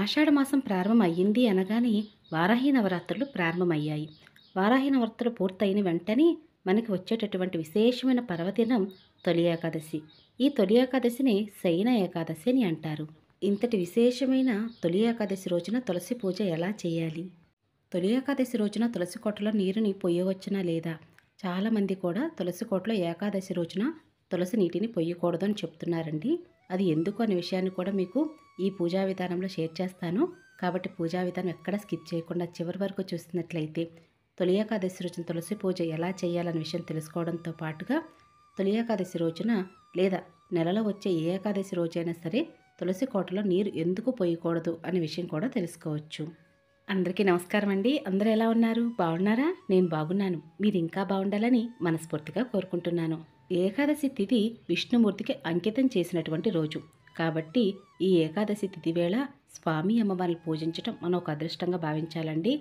ఆషాఢమాసం ప్రారంభం అయ్యింది అనగానే వారాహి నవరాత్రులు ప్రారంభమయ్యాయి వారాహి నవరాత్రులు పూర్తయిన వెంటనే మనకి వచ్చేటటువంటి విశేషమైన పర్వదినం తొలి ఏకాదశి ఈ తొలి ఏకాదశిని శయన ఏకాదశి అని అంటారు ఇంతటి విశేషమైన తొలి ఏకాదశి రోజున తులసి పూజ ఎలా చేయాలి తొలి ఏకాదశి రోజున తులసి కోటలో నీరుని పొయ్యవచ్చునా లేదా చాలామంది కూడా తులసి కోటలో ఏకాదశి రోజున తులసి నీటిని పొయ్యకూడదు అని చెప్తున్నారండి అది ఎందుకు అనే విషయాన్ని కూడా మీకు ఈ పూజా విధానంలో షేర్ చేస్తాను కాబట్టి పూజా విధానం ఎక్కడ స్కిప్ చేయకుండా చివరి వరకు చూసినట్లయితే తొలి ఏకాదశి రోజున తులసి పూజ ఎలా చేయాలనే విషయం తెలుసుకోవడంతో పాటుగా తొలి ఏకాదశి రోజున లేదా నెలలో వచ్చే ఏ ఏకాదశి రోజైనా సరే తులసి కోటలో నీరు ఎందుకు పోయకూడదు అనే విషయం కూడా తెలుసుకోవచ్చు అందరికీ నమస్కారం అండి అందరూ ఎలా ఉన్నారు బాగున్నారా నేను బాగున్నాను మీరు ఇంకా బాగుండాలని మనస్ఫూర్తిగా కోరుకుంటున్నాను ఏకాదశి తిథి విష్ణుమూర్తికి అంకితం చేసినటువంటి రోజు కాబట్టి ఈ ఏకాదశి తిథి వేళ స్వామి అమ్మవారిని పూజించటం మనం ఒక అదృష్టంగా భావించాలండి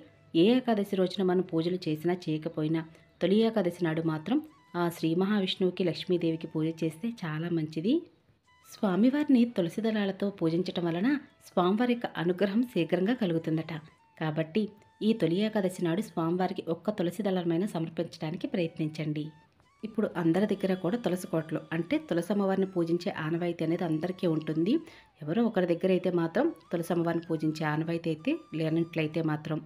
ఏ ఏకాదశి రోజున మనం పూజలు చేసినా చేయకపోయినా తొలి ఏకాదశి నాడు మాత్రం ఆ శ్రీ మహావిష్ణువుకి లక్ష్మీదేవికి పూజ చేస్తే చాలా మంచిది స్వామివారిని తులసి దళాలతో పూజించటం వలన స్వామివారి యొక్క అనుగ్రహం శీఘ్రంగా కలుగుతుందట కాబట్టి ఈ తొలి ఏకాదశి నాడు స్వామివారికి ఒక్క తులసి దళమైన సమర్పించడానికి ప్రయత్నించండి ఇప్పుడు అందరి దగ్గర కూడా తులసి కోటలు అంటే తులసి అమ్మవారిని పూజించే ఆనవాయితీ అనేది అందరికీ ఉంటుంది ఎవరో ఒకరి దగ్గర అయితే మాత్రం తులసి అమ్మవారిని పూజించే ఆనవాయితీ అయితే లేనట్లయితే మాత్రం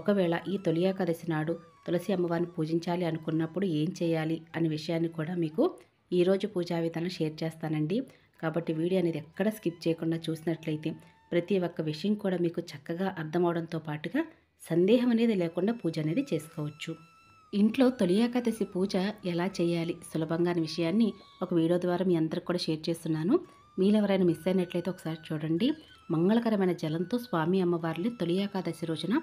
ఒకవేళ ఈ తొలి ఏకాదశి నాడు తులసి అమ్మవారిని పూజించాలి అనుకున్నప్పుడు ఏం చేయాలి అనే విషయాన్ని కూడా మీకు ఈరోజు పూజా విధానం షేర్ చేస్తానండి కాబట్టి వీడియో అనేది ఎక్కడ స్కిప్ చేయకుండా చూసినట్లయితే ప్రతి ఒక్క విషయం కూడా మీకు చక్కగా అర్థమవడంతో పాటుగా సందేహం అనేది లేకుండా పూజ అనేది చేసుకోవచ్చు ఇంట్లో తొలి ఏకాదశి పూజ ఎలా చేయాలి సులభంగా అనే విషయాన్ని ఒక వీడియో ద్వారా మీ అందరికి కూడా షేర్ చేస్తున్నాను మీరు ఎవరైనా మిస్ అయినట్లయితే ఒకసారి చూడండి మంగళకరమైన జలంతో స్వామి అమ్మవారిని తొలి ఏకాదశి రోజున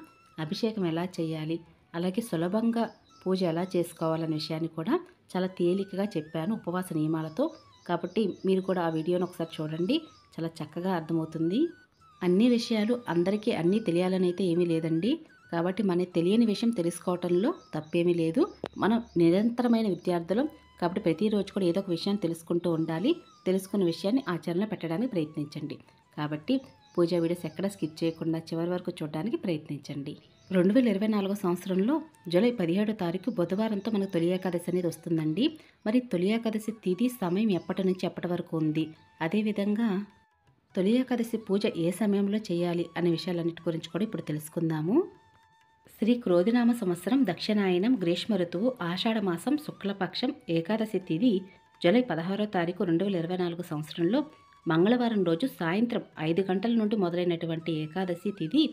అభిషేకం ఎలా చేయాలి అలాగే సులభంగా పూజ ఎలా చేసుకోవాలనే విషయాన్ని కూడా చాలా తేలికగా చెప్పాను ఉపవాస నియమాలతో కాబట్టి మీరు కూడా ఆ వీడియోను ఒకసారి చూడండి చాలా చక్కగా అర్థమవుతుంది అన్ని విషయాలు అందరికీ అన్నీ తెలియాలని అయితే ఏమీ లేదండి కాబట్టి మనకి తెలియని విషయం తెలుసుకోవటంలో తప్పేమీ లేదు మనం నిరంతరమైన విద్యార్థులం కాబట్టి ప్రతిరోజు కూడా ఏదో ఒక విషయాన్ని తెలుసుకుంటూ ఉండాలి తెలుసుకున్న విషయాన్ని ఆచరణలో పెట్టడానికి ప్రయత్నించండి కాబట్టి పూజా వీడియోస్ ఎక్కడ స్కిప్ చేయకుండా చివరి వరకు చూడడానికి ప్రయత్నించండి రెండు వేల ఇరవై నాలుగో సంవత్సరంలో జూలై పదిహేడో తారీఖు బుధవారంతో మనకు తొలి ఏకాదశి అనేది వస్తుందండి మరి తొలి ఏకాదశి తిథి సమయం ఎప్పటి నుంచి ఎప్పటి వరకు ఉంది అదేవిధంగా తొలి ఏకాదశి పూజ ఏ సమయంలో చేయాలి అనే విషయాలన్నిటి గురించి కూడా ఇప్పుడు తెలుసుకుందాము శ్రీ క్రోధినామ సంవత్సరం దక్షిణాయనం గ్రీష్మ ఋతువు ఆషాఢమాసం శుక్లపక్షం ఏకాదశి తిది జూలై పదహారో తారీఖు రెండు వేల ఇరవై నాలుగు సంవత్సరంలో మంగళవారం రోజు సాయంత్రం ఐదు గంటల నుండి మొదలైనటువంటి ఏకాదశి తిది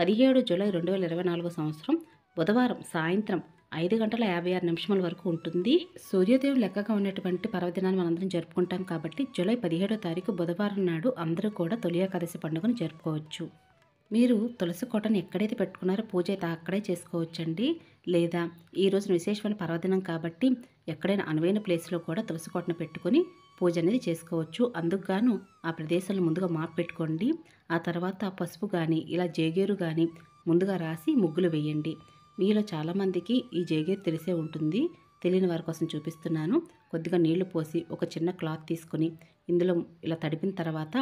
పదిహేడు జూలై రెండు వేల ఇరవై నాలుగు సంవత్సరం బుధవారం సాయంత్రం ఐదు గంటల యాభై ఆరు నిమిషముల వరకు ఉంటుంది సూర్యోదయం లెక్కగా ఉన్నటువంటి పర్వదినాన్ని మనందరం జరుపుకుంటాం కాబట్టి జూలై పదిహేడో తారీఖు బుధవారం నాడు అందరూ కూడా తొలి ఏకాదశి పండుగను జరుపుకోవచ్చు మీరు తులసి కోటను ఎక్కడైతే పెట్టుకున్నారో పూజ అయితే అక్కడే చేసుకోవచ్చండి లేదా ఈరోజు విశేషమైన పర్వదినం కాబట్టి ఎక్కడైనా అనువైన ప్లేస్లో కూడా తులసి కోటను పెట్టుకొని పూజ అనేది చేసుకోవచ్చు అందుకుగాను ఆ ప్రదేశాలను ముందుగా మాప్ పెట్టుకోండి ఆ తర్వాత పసుపు కానీ ఇలా జేగేరు కానీ ముందుగా రాసి ముగ్గులు వేయండి మీలో చాలామందికి ఈ జేగేరు తెలిసే ఉంటుంది తెలియని వారి కోసం చూపిస్తున్నాను కొద్దిగా నీళ్లు పోసి ఒక చిన్న క్లాత్ తీసుకుని ఇందులో ఇలా తడిపిన తర్వాత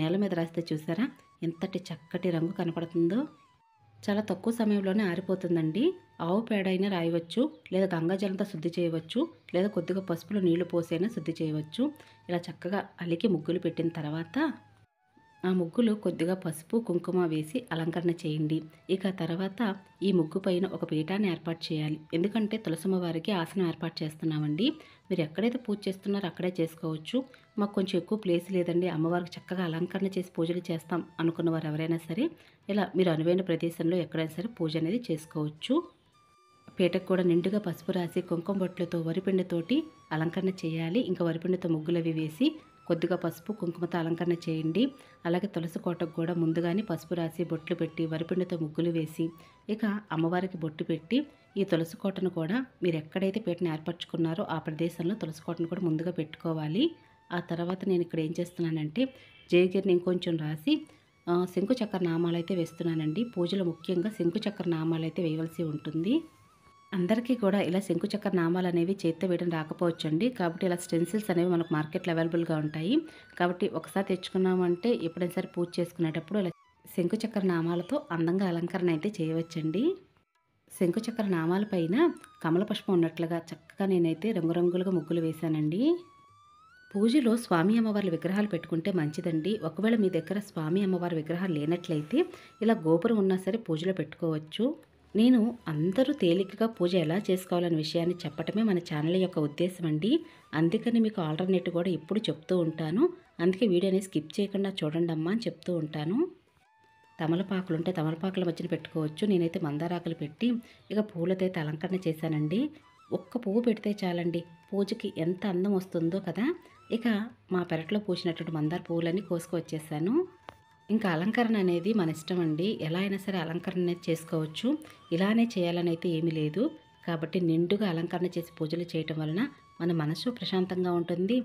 నేల మీద రాస్తే చూసారా ఎంతటి చక్కటి రంగు కనపడుతుందో చాలా తక్కువ సమయంలోనే ఆరిపోతుందండి ఆవు పేడ అయినా రాయవచ్చు లేదా గంగాజలంతో శుద్ధి చేయవచ్చు లేదా కొద్దిగా పసుపులో నీళ్లు పోసైనా శుద్ధి చేయవచ్చు ఇలా చక్కగా అలికి ముగ్గులు పెట్టిన తర్వాత ఆ ముగ్గులో కొద్దిగా పసుపు కుంకుమ వేసి అలంకరణ చేయండి ఇక తర్వాత ఈ ముగ్గు పైన ఒక పీఠాన్ని ఏర్పాటు చేయాలి ఎందుకంటే తులసమ్మ వారికి ఆసనం ఏర్పాటు చేస్తున్నామండి మీరు ఎక్కడైతే పూజ చేస్తున్నారో అక్కడే చేసుకోవచ్చు మాకు కొంచెం ఎక్కువ ప్లేస్ లేదండి అమ్మవారికి చక్కగా అలంకరణ చేసి పూజలు చేస్తాం అనుకున్న వారు ఎవరైనా సరే ఇలా మీరు అనువైన ప్రదేశంలో ఎక్కడైనా సరే పూజ అనేది చేసుకోవచ్చు పీటకు కూడా నిండుగా పసుపు రాసి కుంకుమ బొట్లతో వరిపిండితోటి అలంకరణ చేయాలి ఇంకా వరిపిండితో ముగ్గులు అవి వేసి కొద్దిగా పసుపు కుంకుమతో అలంకరణ చేయండి అలాగే తులసి కోటకు కూడా ముందుగానే పసుపు రాసి బొట్లు పెట్టి వరిపిండితో ముగ్గులు వేసి ఇక అమ్మవారికి బొట్టు పెట్టి ఈ తులసి కోటను కూడా మీరు ఎక్కడైతే పీటను ఏర్పరచుకున్నారో ఆ ప్రదేశంలో తులసి కోటను కూడా ముందుగా పెట్టుకోవాలి ఆ తర్వాత నేను ఇక్కడ ఏం చేస్తున్నానంటే జయగిరిని ఇంకొంచెం రాసి శంకుచక్ర నామాలు అయితే వేస్తున్నానండి పూజలు ముఖ్యంగా శంకుచక్ర నామాలు అయితే వేయవలసి ఉంటుంది అందరికీ కూడా ఇలా శంకుచక్ర నామాలు అనేవి చేత్తో వేయడం రాకపోవచ్చండి కాబట్టి ఇలా స్టెన్సిల్స్ అనేవి మనకు మార్కెట్లో అవైలబుల్గా ఉంటాయి కాబట్టి ఒకసారి తెచ్చుకున్నామంటే ఎప్పుడైనా సరే పూజ చేసుకునేటప్పుడు ఇలా శంకుచక్ర నామాలతో అందంగా అలంకరణ అయితే చేయవచ్చండి శంకుచక్ర నామాలపైన కమల పుష్పం ఉన్నట్లుగా చక్కగా నేనైతే రంగురంగులుగా ముగ్గులు వేశానండి పూజలో స్వామి అమ్మవారి విగ్రహాలు పెట్టుకుంటే మంచిదండి ఒకవేళ మీ దగ్గర స్వామి అమ్మవారి విగ్రహాలు లేనట్లయితే ఇలా గోపురం ఉన్నా సరే పూజలో పెట్టుకోవచ్చు నేను అందరూ తేలికగా పూజ ఎలా చేసుకోవాలనే విషయాన్ని చెప్పటమే మన ఛానల్ యొక్క ఉద్దేశం అండి అందుకని మీకు ఆల్టర్నేట్ కూడా ఇప్పుడు చెప్తూ ఉంటాను అందుకే వీడియోని స్కిప్ చేయకుండా చూడండి అమ్మా అని చెప్తూ ఉంటాను తమలపాకులు ఉంటే తమలపాకుల మధ్యన పెట్టుకోవచ్చు నేనైతే మందారాకులు పెట్టి ఇక పూలతో అలంకరణ చేశానండి ఒక్క పువ్వు పెడితే చాలండి పూజకి ఎంత అందం వస్తుందో కదా ఇక మా పెరట్లో పూసినటువంటి మందార పువ్వులన్నీ వచ్చేసాను ఇంకా అలంకరణ అనేది మన ఇష్టం అండి ఎలా అయినా సరే అలంకరణ అనేది చేసుకోవచ్చు ఇలానే చేయాలని అయితే ఏమీ లేదు కాబట్టి నిండుగా అలంకరణ చేసి పూజలు చేయటం వలన మన మనసు ప్రశాంతంగా ఉంటుంది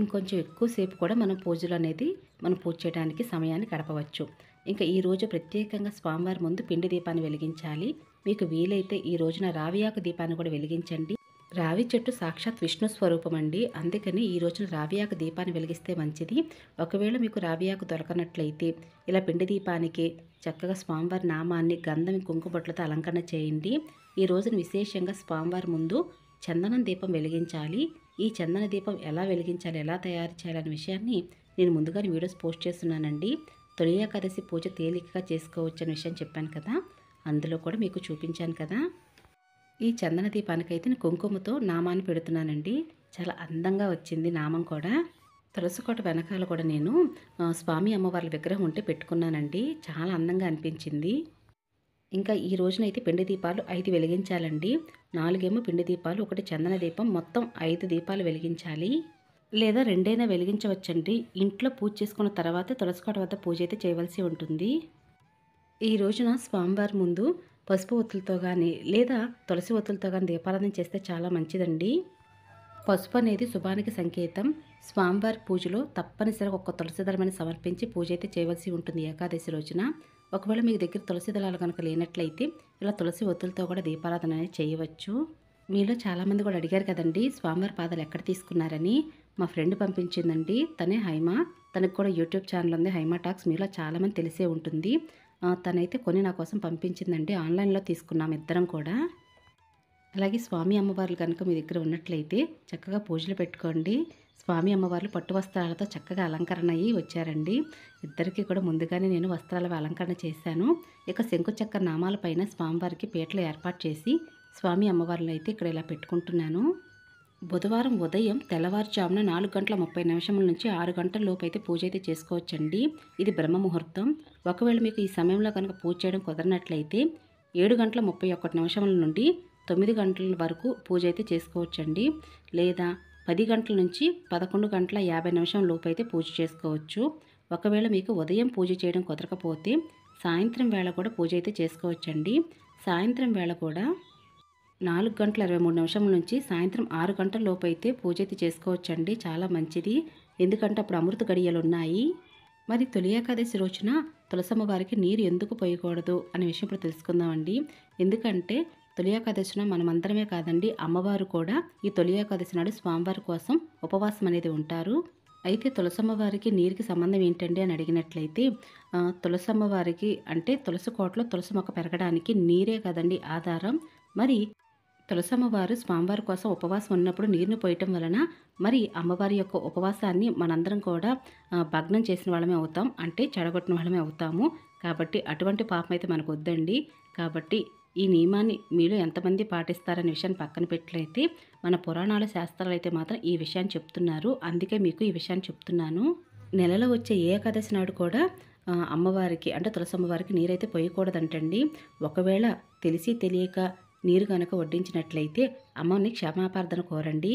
ఇంకొంచెం ఎక్కువసేపు కూడా మనం పూజలు అనేది మనం పూజ చేయడానికి సమయాన్ని గడపవచ్చు ఇంకా ఈరోజు ప్రత్యేకంగా స్వామివారి ముందు పిండి దీపాన్ని వెలిగించాలి మీకు వీలైతే ఈ రోజున రావియాకు దీపాన్ని కూడా వెలిగించండి రావి చెట్టు సాక్షాత్ విష్ణు స్వరూపం అండి అందుకని ఈ రోజున రావియాకు దీపాన్ని వెలిగిస్తే మంచిది ఒకవేళ మీకు రావియాకు దొరకనట్లయితే ఇలా పిండి దీపానికి చక్కగా స్వామివారి నామాన్ని గంధం కుంకుబొట్లతో అలంకరణ చేయండి ఈ రోజున విశేషంగా స్వామివారి ముందు చందనం దీపం వెలిగించాలి ఈ చందన దీపం ఎలా వెలిగించాలి ఎలా తయారు చేయాలనే విషయాన్ని నేను ముందుగానే వీడియోస్ పోస్ట్ చేస్తున్నానండి తొలి ఏకాదశి పూజ తేలికగా చేసుకోవచ్చు అనే విషయం చెప్పాను కదా అందులో కూడా మీకు చూపించాను కదా ఈ చందన దీపానికైతే నేను కుంకుమతో నామాన్ని పెడుతున్నానండి చాలా అందంగా వచ్చింది నామం కూడా తులసికోట వెనకాల కూడా నేను స్వామి అమ్మవార్ల విగ్రహం ఉంటే పెట్టుకున్నానండి చాలా అందంగా అనిపించింది ఇంకా ఈ రోజునైతే పిండి దీపాలు ఐదు వెలిగించాలండి నాలుగేమో పిండి దీపాలు ఒకటి చందన దీపం మొత్తం ఐదు దీపాలు వెలిగించాలి లేదా రెండైనా వెలిగించవచ్చండి ఇంట్లో పూజ చేసుకున్న తర్వాత తులసికోట వద్ద పూజ అయితే చేయవలసి ఉంటుంది ఈ రోజున స్వామివారి ముందు పసుపు ఒత్తులతో కానీ లేదా తులసి ఒత్తులతో కానీ దీపారాధన చేస్తే చాలా మంచిదండి పసుపు అనేది శుభానికి సంకేతం స్వామివారి పూజలో తప్పనిసరిగా ఒక్క తులసి దళమని సమర్పించి పూజ అయితే చేయవలసి ఉంటుంది ఏకాదశి రోజున ఒకవేళ మీ దగ్గర తులసి దళాలు కనుక లేనట్లయితే ఇలా తులసి ఒత్తులతో కూడా దీపారాధన అనేది చేయవచ్చు మీలో చాలామంది కూడా అడిగారు కదండి స్వామివారి పాదాలు ఎక్కడ తీసుకున్నారని మా ఫ్రెండ్ పంపించిందండి తనే హైమా తనకు కూడా యూట్యూబ్ ఛానల్ ఉంది హైమా టాక్స్ మీలో చాలామంది తెలిసే ఉంటుంది తనైతే కొని నా కోసం పంపించిందండి ఆన్లైన్లో తీసుకున్నాం ఇద్దరం కూడా అలాగే స్వామి అమ్మవార్లు కనుక మీ దగ్గర ఉన్నట్లయితే చక్కగా పూజలు పెట్టుకోండి స్వామి అమ్మవార్లు పట్టు వస్త్రాలతో చక్కగా అలంకరణ అయ్యి వచ్చారండి ఇద్దరికి కూడా ముందుగానే నేను వస్త్రాల అలంకరణ చేశాను ఇక శంకుచక్ర నామాలపైన స్వామివారికి పీటలు ఏర్పాటు చేసి స్వామి అమ్మవార్లు అయితే ఇక్కడ ఇలా పెట్టుకుంటున్నాను బుధవారం ఉదయం తెల్లవారుజామున నాలుగు గంటల ముప్పై నిమిషముల నుంచి ఆరు గంటల లోపు అయితే పూజ అయితే చేసుకోవచ్చండి ఇది బ్రహ్మ ముహూర్తం ఒకవేళ మీకు ఈ సమయంలో కనుక పూజ చేయడం కుదరనట్లయితే ఏడు గంటల ముప్పై ఒకటి నిమిషముల నుండి తొమ్మిది గంటల వరకు పూజ అయితే చేసుకోవచ్చండి లేదా పది గంటల నుంచి పదకొండు గంటల యాభై నిమిషం లోపు అయితే పూజ చేసుకోవచ్చు ఒకవేళ మీకు ఉదయం పూజ చేయడం కుదరకపోతే సాయంత్రం వేళ కూడా పూజ అయితే చేసుకోవచ్చండి సాయంత్రం వేళ కూడా నాలుగు గంటల ఇరవై మూడు నిమిషం నుంచి సాయంత్రం ఆరు గంటల లోపు అయితే పూజ అయితే చేసుకోవచ్చండి చాలా మంచిది ఎందుకంటే అప్పుడు అమృత గడియలు ఉన్నాయి మరి తొలి ఏకాదశి రోజున తులసమ్మ వారికి నీరు ఎందుకు పోయకూడదు అనే విషయం ఇప్పుడు తెలుసుకుందామండి ఎందుకంటే తొలి ఏకాదశిన మనమందరమే కాదండి అమ్మవారు కూడా ఈ తొలి ఏకాదశి నాడు స్వామివారి కోసం ఉపవాసం అనేది ఉంటారు అయితే తులసమ్మ వారికి నీరుకి సంబంధం ఏంటండి అని అడిగినట్లయితే తులసమ్మ వారికి అంటే తులసి కోటలో తులసి మొక్క పెరగడానికి నీరే కదండి ఆధారం మరి తులసమ్మవారు స్వామివారి కోసం ఉపవాసం ఉన్నప్పుడు నీరును పోయటం వలన మరి అమ్మవారి యొక్క ఉపవాసాన్ని మనందరం కూడా భగ్నం చేసిన వాళ్ళమే అవుతాం అంటే చెడగొట్టిన వాళ్ళమే అవుతాము కాబట్టి అటువంటి పాపం అయితే మనకు వద్దండి కాబట్టి ఈ నియమాన్ని మీరు ఎంతమంది పాటిస్తారనే విషయాన్ని పక్కన పెట్టినైతే మన పురాణాల శాస్త్రాలు అయితే మాత్రం ఈ విషయాన్ని చెప్తున్నారు అందుకే మీకు ఈ విషయాన్ని చెప్తున్నాను నెలలో వచ్చే ఏకాదశి నాడు కూడా అమ్మవారికి అంటే తులసమ్మవారికి నీరైతే పోయకూడదంటండి ఒకవేళ తెలిసి తెలియక నీరు కనుక వడ్డించినట్లయితే అమ్మని క్షమాపార్థన కోరండి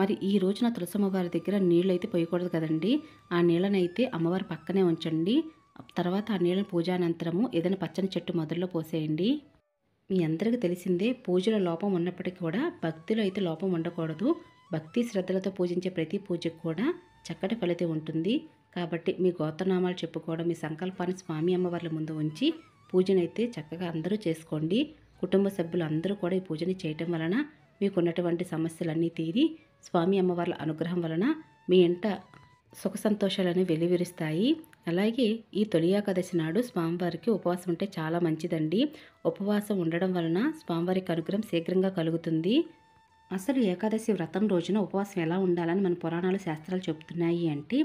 మరి ఈ రోజున తులసమ్మవారి దగ్గర నీళ్ళు అయితే పోయకూడదు కదండి ఆ నీళ్ళనైతే అమ్మవారి పక్కనే ఉంచండి తర్వాత ఆ నీళ్ళని పూజానంతరము ఏదైనా పచ్చని చెట్టు మొదల్లో పోసేయండి మీ అందరికీ తెలిసిందే పూజలో లోపం ఉన్నప్పటికీ కూడా భక్తిలో అయితే లోపం ఉండకూడదు భక్తి శ్రద్ధలతో పూజించే ప్రతి పూజకు కూడా చక్కటి ఫలితం ఉంటుంది కాబట్టి మీ గోత్రనామాలు చెప్పుకోవడం మీ సంకల్పాన్ని స్వామి అమ్మవార్ల ముందు ఉంచి పూజనైతే చక్కగా అందరూ చేసుకోండి కుటుంబ సభ్యులు అందరూ కూడా ఈ పూజని చేయటం వలన మీకున్నటువంటి సమస్యలన్నీ తీరి స్వామి అమ్మవార్ల అనుగ్రహం వలన మీ ఇంట సుఖ సంతోషాలను వెలివిరుస్తాయి అలాగే ఈ తొలి ఏకాదశి నాడు స్వామివారికి ఉపవాసం ఉంటే చాలా మంచిదండి ఉపవాసం ఉండడం వలన స్వామివారికి అనుగ్రహం శీఘ్రంగా కలుగుతుంది అసలు ఏకాదశి వ్రతం రోజున ఉపవాసం ఎలా ఉండాలని మన పురాణాలు శాస్త్రాలు చెబుతున్నాయి అంటే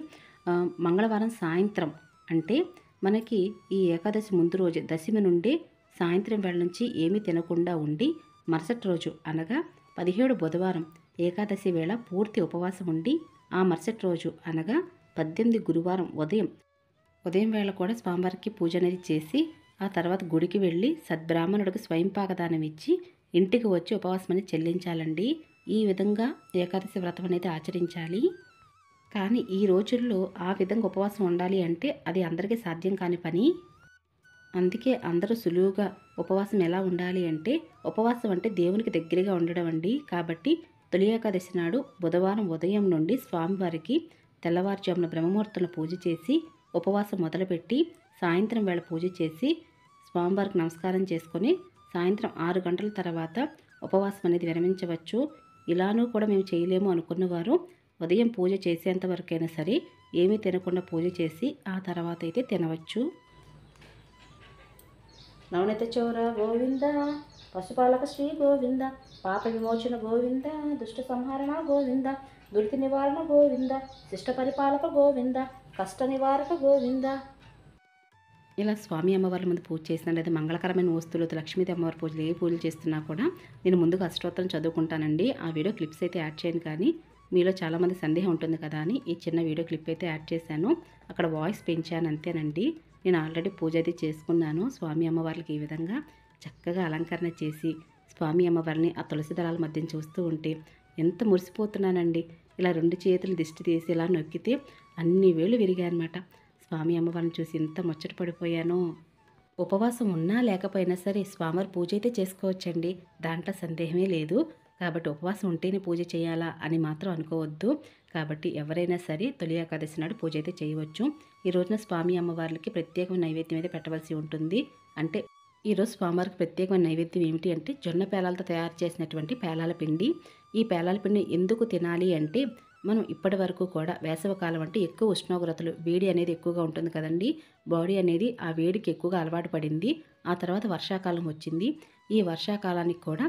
మంగళవారం సాయంత్రం అంటే మనకి ఈ ఏకాదశి ముందు రోజు దశమి నుండి సాయంత్రం వేళ నుంచి ఏమీ తినకుండా ఉండి మరుసటి రోజు అనగా పదిహేడు బుధవారం ఏకాదశి వేళ పూర్తి ఉపవాసం ఉండి ఆ మరుసటి రోజు అనగా పద్దెనిమిది గురువారం ఉదయం ఉదయం వేళ కూడా స్వామివారికి పూజ అనేది చేసి ఆ తర్వాత గుడికి వెళ్ళి సద్బ్రాహ్మణుడికి స్వయంపాకదానం ఇచ్చి ఇంటికి వచ్చి ఉపవాసం అనేది చెల్లించాలండి ఈ విధంగా ఏకాదశి వ్రతం అనేది ఆచరించాలి కానీ ఈ రోజుల్లో ఆ విధంగా ఉపవాసం ఉండాలి అంటే అది అందరికీ సాధ్యం కాని పని అందుకే అందరూ సులువుగా ఉపవాసం ఎలా ఉండాలి అంటే ఉపవాసం అంటే దేవునికి దగ్గరగా ఉండడం అండి కాబట్టి తొలి ఏకాదశి నాడు బుధవారం ఉదయం నుండి స్వామివారికి తెల్లవారుజామున బ్రహ్మముహూర్తంలో పూజ చేసి ఉపవాసం మొదలుపెట్టి సాయంత్రం వేళ పూజ చేసి స్వామివారికి నమస్కారం చేసుకొని సాయంత్రం ఆరు గంటల తర్వాత ఉపవాసం అనేది విరమించవచ్చు ఇలానూ కూడా మేము చేయలేము అనుకున్నవారు ఉదయం పూజ చేసేంత వరకైనా సరే ఏమీ తినకుండా పూజ చేసి ఆ తర్వాత అయితే తినవచ్చు నవనిత చౌర గోవింద పశుపాలక శ్రీ గోవింద పాప విమోచన గోవింద దుష్ట సంహరణ గోవింద దుర్తి నివారణ గోవింద శిష్ట పరిపాలక గోవింద కష్ట నివారక గోవింద ఇలా స్వామి అమ్మవారి ముందు పూజ లేదా మంగళకరమైన వస్తువులతో లక్ష్మీదేవి అమ్మవారి పూజలు ఏ పూజలు చేస్తున్నా కూడా నేను ముందుగా అష్టోత్తరం చదువుకుంటానండి ఆ వీడియో క్లిప్స్ అయితే యాడ్ చేయను కానీ మీలో చాలామంది సందేహం ఉంటుంది కదా అని ఈ చిన్న వీడియో క్లిప్ అయితే యాడ్ చేశాను అక్కడ వాయిస్ పెంచాను అంతేనండి నేను ఆల్రెడీ పూజ అది చేసుకున్నాను స్వామి అమ్మవార్లకి ఈ విధంగా చక్కగా అలంకరణ చేసి స్వామి అమ్మవారిని ఆ తులసి దళాల మధ్యన చూస్తూ ఉంటే ఎంత మురిసిపోతున్నానండి ఇలా రెండు చేతులు దిష్టి తీసి ఇలా నొక్కితే అన్ని వేలు విరిగాయనమాట స్వామి అమ్మవారిని చూసి ఎంత ముచ్చట పడిపోయానో ఉపవాసం ఉన్నా లేకపోయినా సరే స్వామివారి పూజ అయితే చేసుకోవచ్చండి దాంట్లో సందేహమే లేదు కాబట్టి ఉపవాసం ఉంటేనే పూజ చేయాలా అని మాత్రం అనుకోవద్దు కాబట్టి ఎవరైనా సరే తొలి ఏకాదశి నాడు పూజ అయితే చేయవచ్చు ఈ రోజున స్వామి అమ్మవార్లకి ప్రత్యేకమైన నైవేద్యం అయితే పెట్టవలసి ఉంటుంది అంటే ఈరోజు స్వామివారికి ప్రత్యేకమైన నైవేద్యం ఏమిటి అంటే జొన్న పేలాలతో తయారు చేసినటువంటి పేలాల పిండి ఈ పేలాల పిండి ఎందుకు తినాలి అంటే మనం ఇప్పటి వరకు కూడా వేసవకాలం అంటే ఎక్కువ ఉష్ణోగ్రతలు వేడి అనేది ఎక్కువగా ఉంటుంది కదండి బాడీ అనేది ఆ వేడికి ఎక్కువగా అలవాటు పడింది ఆ తర్వాత వర్షాకాలం వచ్చింది ఈ వర్షాకాలానికి కూడా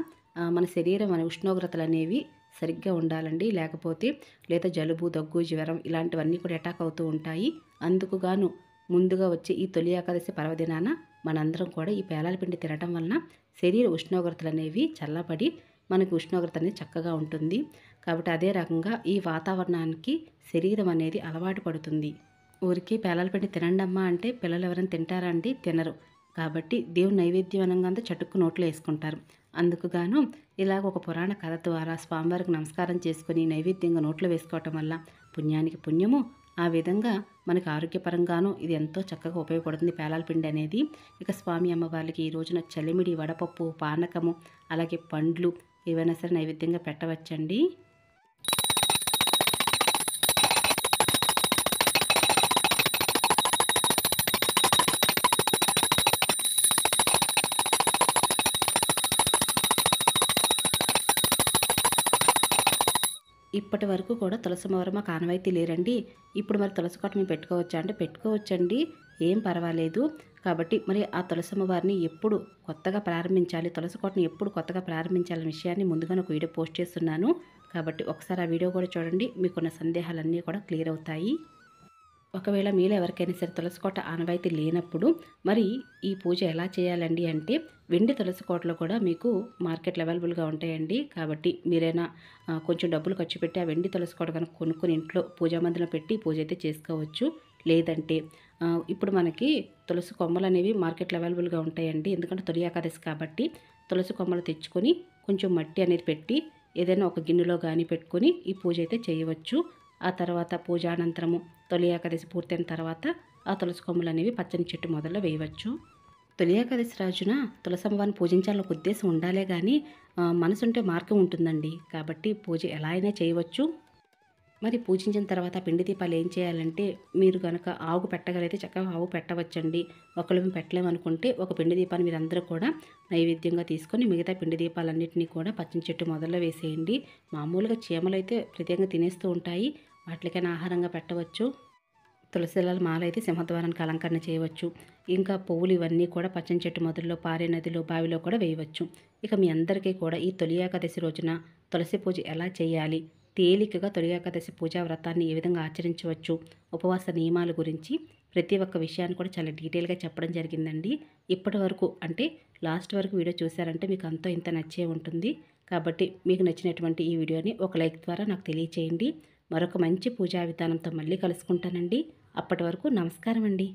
మన శరీరం అనే ఉష్ణోగ్రతలు అనేవి సరిగ్గా ఉండాలండి లేకపోతే లేదా జలుబు దగ్గు జ్వరం ఇలాంటివన్నీ కూడా అటాక్ అవుతూ ఉంటాయి అందుకుగాను ముందుగా వచ్చే ఈ తొలి ఏకాదశి పర్వదినాన మనందరం కూడా ఈ పేలాల పిండి తినటం వలన శరీర ఉష్ణోగ్రతలు అనేవి చల్లబడి మనకు ఉష్ణోగ్రత అనేది చక్కగా ఉంటుంది కాబట్టి అదే రకంగా ఈ వాతావరణానికి శరీరం అనేది అలవాటు పడుతుంది ఊరికి పేలాల పిండి తినండమ్మా అంటే పిల్లలు ఎవరైనా తింటారా అండి తినరు కాబట్టి దేవుని నైవేద్యం అనగా చటుక్కు నోట్లో వేసుకుంటారు అందుకుగాను ఇలాగ ఒక పురాణ కథ ద్వారా స్వామివారికి నమస్కారం చేసుకుని నైవేద్యంగా నోట్లో వేసుకోవటం వల్ల పుణ్యానికి పుణ్యము ఆ విధంగా మనకు ఆరోగ్యపరంగానూ ఇది ఎంతో చక్కగా ఉపయోగపడుతుంది పేలాల పిండి అనేది ఇక స్వామి అమ్మవారికి ఈ రోజున చలిమిడి వడపప్పు పానకము అలాగే పండ్లు ఏవైనా సరే నైవేద్యంగా పెట్టవచ్చండి ఇప్పటి వరకు కూడా తులసి మోర మాకు లేరండి ఇప్పుడు మరి తులసి కోట మేము పెట్టుకోవచ్చా అంటే పెట్టుకోవచ్చండి ఏం పర్వాలేదు కాబట్టి మరి ఆ తులసమ్మవారిని ఎప్పుడు కొత్తగా ప్రారంభించాలి తులసి కోటని ఎప్పుడు కొత్తగా ప్రారంభించాలనే విషయాన్ని ముందుగా ఒక వీడియో పోస్ట్ చేస్తున్నాను కాబట్టి ఒకసారి ఆ వీడియో కూడా చూడండి మీకున్న సందేహాలన్నీ కూడా క్లియర్ అవుతాయి ఒకవేళ మీలో ఎవరికైనా సరే తులసికోట ఆనవాయితీ లేనప్పుడు మరి ఈ పూజ ఎలా చేయాలండి అంటే వెండి తులసికోటలో కూడా మీకు మార్కెట్లు అవైలబుల్గా ఉంటాయండి కాబట్టి మీరైనా కొంచెం డబ్బులు ఖర్చు పెట్టి ఆ వెండి తులసికోట కనుక కొనుక్కుని ఇంట్లో పూజా మందిలో పెట్టి పూజ అయితే చేసుకోవచ్చు లేదంటే ఇప్పుడు మనకి తులసి కొమ్మలు అనేవి మార్కెట్లో అవైలబుల్గా ఉంటాయండి ఎందుకంటే తొలి ఏకాదశి కాబట్టి తులసి కొమ్మలు తెచ్చుకొని కొంచెం మట్టి అనేది పెట్టి ఏదైనా ఒక గిన్నెలో కానీ పెట్టుకొని ఈ పూజ అయితే చేయవచ్చు ఆ తర్వాత పూజానంతరము అనంతరము తొలి ఏకాదశి పూర్తయిన తర్వాత ఆ తులసి కొమ్ములు అనేవి పచ్చని చెట్టు మొదలు వేయవచ్చు తొలి ఏకాదశి రాజున తులసమ్మవారిని పూజించాలని ఒక ఉద్దేశం ఉండాలే కానీ మనసుంటే మార్గం ఉంటుందండి కాబట్టి పూజ ఎలా అయినా చేయవచ్చు మరి పూజించిన తర్వాత పిండి దీపాలు ఏం చేయాలంటే మీరు కనుక ఆవు పెట్టగలిగితే చక్కగా ఆవు పెట్టవచ్చండి ఒకళ్ళు పెట్టలేమనుకుంటే ఒక పిండి దీపాన్ని మీరు అందరూ కూడా నైవేద్యంగా తీసుకొని మిగతా పిండి దీపాలన్నింటినీ కూడా పచ్చని చెట్టు మొదల్లో వేసేయండి మామూలుగా చీమలు అయితే ప్రత్యేకంగా తినేస్తూ ఉంటాయి వాటికైనా ఆహారంగా పెట్టవచ్చు తులసిదళాల మాల అయితే సింహద్వారానికి అలంకరణ చేయవచ్చు ఇంకా పువ్వులు ఇవన్నీ కూడా పచ్చని చెట్టు మొదల్లో పారే నదిలో బావిలో కూడా వేయవచ్చు ఇక మీ అందరికీ కూడా ఈ తొలి ఏకాదశి రోజున తులసి పూజ ఎలా చేయాలి తేలికగా తొలి ఏకాదశి పూజా వ్రతాన్ని ఏ విధంగా ఆచరించవచ్చు ఉపవాస నియమాల గురించి ప్రతి ఒక్క విషయాన్ని కూడా చాలా డీటెయిల్గా చెప్పడం జరిగిందండి ఇప్పటి వరకు అంటే లాస్ట్ వరకు వీడియో చూశారంటే మీకు అంతో ఇంత నచ్చే ఉంటుంది కాబట్టి మీకు నచ్చినటువంటి ఈ వీడియోని ఒక లైక్ ద్వారా నాకు తెలియచేయండి మరొక మంచి పూజా విధానంతో మళ్ళీ కలుసుకుంటానండి అప్పటి వరకు నమస్కారం అండి